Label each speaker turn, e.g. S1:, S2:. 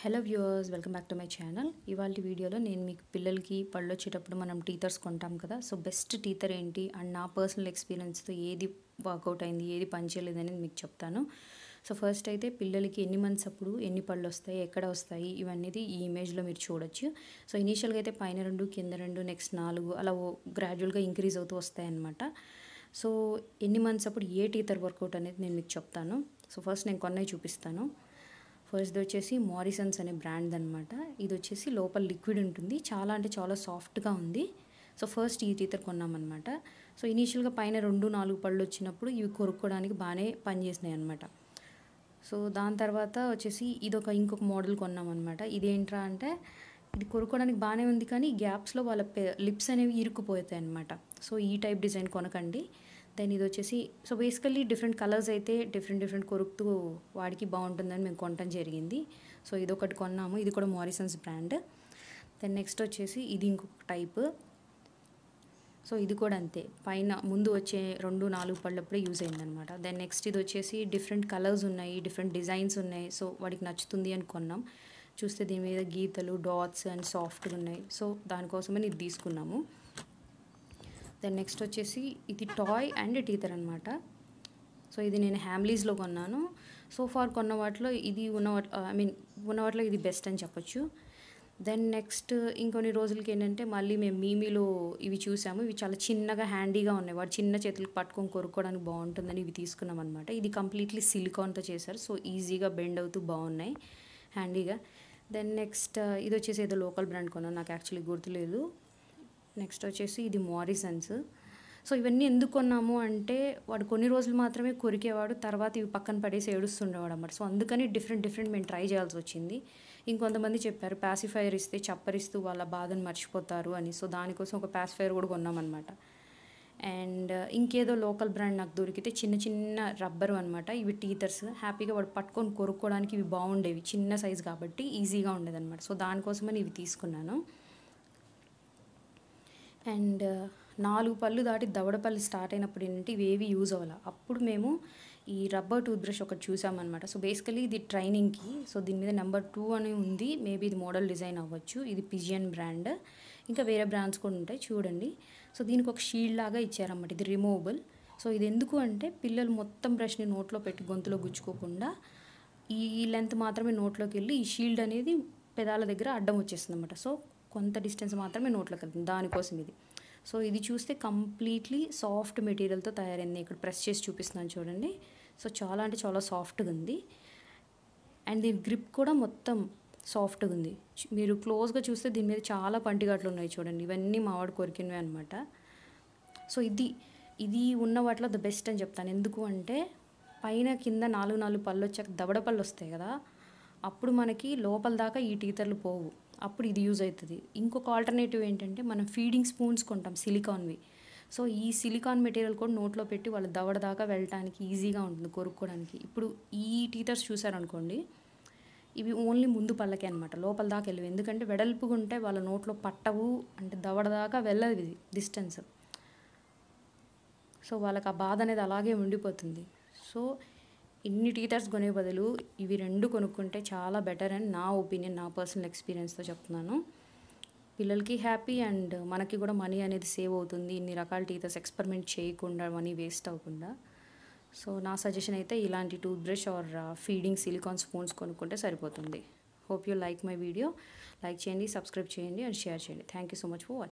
S1: hello viewers welcome back to my channel ఇవాళ వీడియోలో నేను మీకు పిల్లలకి పళ్ళు వచ్చేటప్పుడు మనం టీతర్స్ కొంటాం కదా సో బెస్ట్ టీతర్ ఏంటి అండ్ నా పర్సనల్ ఎక్స్పీరియన్స్తో ఏది వర్కౌట్ అయింది ఏది పనిచేయలేదు అనేది మీకు చెప్తాను సో ఫస్ట్ అయితే పిల్లలకి ఎన్ని మంత్స్ అప్పుడు ఎన్ని పళ్ళు వస్తాయి ఎక్కడ వస్తాయి ఇవన్నీ ఈ ఇమేజ్లో మీరు చూడొచ్చు సో ఇనీషియల్గా అయితే పైన రెండు కింద రెండు నెక్స్ట్ నాలుగు అలా గ్రాడ్యువల్గా ఇంక్రీజ్ అవుతూ వస్తాయన్నమాట సో ఎన్ని మంత్స్ అప్పుడు ఏ టీతర్ వర్కౌట్ అనేది నేను మీకు చెప్తాను సో ఫస్ట్ నేను కొన్నవి చూపిస్తాను ఫస్ట్ది వచ్చేసి మారిసన్స్ అనే బ్రాండ్ అనమాట ఇది వచ్చేసి లోపల లిక్విడ్ ఉంటుంది చాలా అంటే చాలా సాఫ్ట్గా ఉంది సో ఫస్ట్ ఈ టీతర్ కొన్నామన్నమాట సో ఇనీషియల్గా పైన రెండు నాలుగు పళ్ళు వచ్చినప్పుడు ఇవి కొరుక్కోవడానికి బాగానే పనిచేసినాయి అనమాట సో దాని తర్వాత వచ్చేసి ఇదొక ఇంకొక మోడల్ కొన్నామన్నమాట ఇదేంట్రా అంటే ఇది కొనుక్కోవడానికి బాగానే ఉంది కానీ గ్యాప్స్లో వాళ్ళ లిప్స్ అనేవి ఇరుక్కుపోతాయి అనమాట సో ఈ టైప్ డిజైన్ కొనకండి దెన్ ఇది వచ్చేసి సో బేసికల్లీ డిఫరెంట్ కలర్స్ అయితే డిఫరెంట్ డిఫరెంట్ కొరుకుతూ వాడికి బాగుంటుందని మేము కొనటం జరిగింది సో ఇది ఒకటి కొన్నాము ఇది కూడా మారిసన్స్ బ్రాండ్ దెన్ నెక్స్ట్ వచ్చేసి ఇది ఇంకొక టైప్ సో ఇది కూడా అంతే పైన ముందు వచ్చే రెండు నాలుగు పళ్ళప్పుడే యూజ్ అయిందనమాట దెన్ నెక్స్ట్ ఇది వచ్చేసి డిఫరెంట్ కలర్స్ ఉన్నాయి డిఫరెంట్ డిజైన్స్ ఉన్నాయి సో వాడికి నచ్చుతుంది అని కొన్నాం చూస్తే దీని మీద గీతలు డాట్స్ అండ్ సాఫ్ట్గా ఉన్నాయి సో దానికోసమే ఇది తీసుకున్నాము దెన్ నెక్స్ట్ వచ్చేసి ఇది టాయ్ అండ్ టీతర్ అనమాట సో ఇది నేను హ్యామిలీస్లో కొన్నాను సో ఫార్ కొన్న వాటిలో ఇది ఉన్న ఐ మీన్ uh, ఉన్న వాటిలో ఇది బెస్ట్ అని చెప్పొచ్చు దెన్ నెక్స్ట్ ఇంకొన్ని రోజులకి ఏంటంటే మళ్ళీ మేము మీమీలో ఇవి చూసాము ఇవి చాలా చిన్నగా హ్యాండీగా ఉన్నాయి వాడు చిన్న చేతులకు పట్టుకొని కొరుక్కోవడానికి బాగుంటుందని ఇవి తీసుకున్నాం అనమాట ఇది కంప్లీట్లీ సిలికాన్తో చేశారు సో ఈజీగా బెండ్ అవుతూ బాగున్నాయి హ్యాండీగా దెన్ నెక్స్ట్ uh, ఇది వచ్చేసి ఏదో లోకల్ బ్రాండ్ కొన్నాను నాకు యాక్చువల్లీ గుర్తులేదు నెక్స్ట్ వచ్చేసి ఇది మారిసన్స్ సో ఇవన్నీ ఎందుకు కొన్నాము అంటే వాడు కొన్ని రోజులు మాత్రమే కొరికేవాడు తర్వాత ఇవి పక్కన పడేసి ఏడుస్తుండేవాడు అన్నమాట సో అందుకని డిఫరెంట్ డిఫరెంట్ మేము ట్రై చేయాల్సి వచ్చింది ఇంకొంతమంది చెప్పారు ప్యాసిఫైర్ ఇస్తే చప్పరిస్తూ వాళ్ళ బాధను మర్చిపోతారు అని సో దానికోసం ఒక ప్యాసిఫైర్ కూడా కొన్నామన్నమాట అండ్ ఇంకేదో లోకల్ బ్రాండ్ నాకు దొరికితే చిన్న చిన్న రబ్బరు అనమాట ఇవి టీతర్స్ హ్యాపీగా వాడు పట్టుకొని కొరుక్కోవడానికి ఇవి బాగుండేవి చిన్న సైజు కాబట్టి ఈజీగా ఉండేదన్నమాట సో దానికోసమని ఇవి తీసుకున్నాను అండ్ నాలుగు పళ్ళు దాటి దవడపల్లి స్టార్ట్ అయినప్పుడు ఏంటంటే ఏవి యూజ్ అవ్వాలి అప్పుడు మేము ఈ రబ్బర్ టూత్ బ్రష్ ఒకటి చూసామన్నమాట సో బేసికలీ ఇది ట్రైనింగ్కి సో దీని మీద నెంబర్ టూ అని ఉంది మేబీ ఇది మోడల్ డిజైన్ అవ్వచ్చు ఇది పిజియన్ బ్రాండ్ ఇంకా వేరే బ్రాండ్స్ కూడా ఉంటాయి చూడండి సో దీనికి ఒక షీల్డ్ లాగా ఇచ్చారన్నమాట ఇది రిమూవబుల్ సో ఇది ఎందుకు అంటే పిల్లలు మొత్తం బ్రష్ని నోట్లో పెట్టి గొంతులో గుచ్చుకోకుండా ఈ లెంత్ మాత్రమే నోట్లోకి వెళ్ళి ఈ షీల్డ్ అనేది పెదాల దగ్గర అడ్డం వచ్చేస్తుంది అనమాట సో కొంత డిస్టెన్స్ మాత్రమే నోట్లోకి వెళ్తుంది దానికోసం ఇది సో ఇది చూస్తే కంప్లీట్లీ సాఫ్ట్ మెటీరియల్తో తయారైంది ఇక్కడ ప్రెస్ చేసి చూపిస్తున్నాను చూడండి సో చాలా అంటే చాలా సాఫ్ట్గా ఉంది అండ్ దీని గ్రిప్ కూడా మొత్తం సాఫ్ట్గా ఉంది మీరు క్లోజ్గా చూస్తే దీని మీద చాలా పంటిగట్లు ఉన్నాయి చూడండి ఇవన్నీ మావాడు కొరికినవి అనమాట సో ఇది ఇది ఉన్న వాటిలో ద బెస్ట్ అని చెప్తాను ఎందుకు అంటే పైన కింద నాలుగు నాలుగు పళ్ళు వచ్చాక దవడ పళ్ళు వస్తాయి కదా అప్పుడు మనకి లోపల దాకా ఈ టీతర్లు పోవు అప్పుడు ఇది యూజ్ అవుతుంది ఇంకొక ఆల్టర్నేటివ్ ఏంటంటే మనం ఫీడింగ్ స్పూన్స్ కొంటాం సిలికాన్వి సో ఈ సిలికాన్ మెటీరియల్ కూడా నోట్లో పెట్టి వాళ్ళు దవడ దాకా వెళ్ళటానికి ఈజీగా ఉంటుంది కొరుక్కోవడానికి ఇప్పుడు ఈ టీటర్స్ చూసారనుకోండి ఇవి ఓన్లీ ముందు పళ్ళకే అనమాట లోపల దాకా వెళ్ళవు ఎందుకంటే వెడల్పుగా ఉంటే వాళ్ళ నోట్లో పట్టవు అంటే దవడ దాకా వెళ్ళదు ఇది డిస్టెన్స్ సో వాళ్ళకి ఆ బాధ అనేది అలాగే ఉండిపోతుంది సో ఇన్ని టీటర్స్ కొనే బదులు ఇవి రెండు కొనుక్కుంటే చాలా బెటర్ అని నా ఒపీనియన్ నా పర్సనల్ ఎక్స్పీరియన్స్తో చెప్తున్నాను పిల్లలకి హ్యాపీ అండ్ మనకి కూడా మనీ అనేది సేవ్ అవుతుంది ఇన్ని రకాల టీతస్ ఎక్స్పెరిమెంట్ చేయకుండా మనీ వేస్ట్ అవ్వకుండా సో నా సజెషన్ అయితే ఇలాంటి tooth brush or feeding silicone spoons కొనుక్కుంటే సరిపోతుంది hope you like my video like చేయండి సబ్స్క్రైబ్ చేయండి అండ్ షేర్ చేయండి thank you so much for watching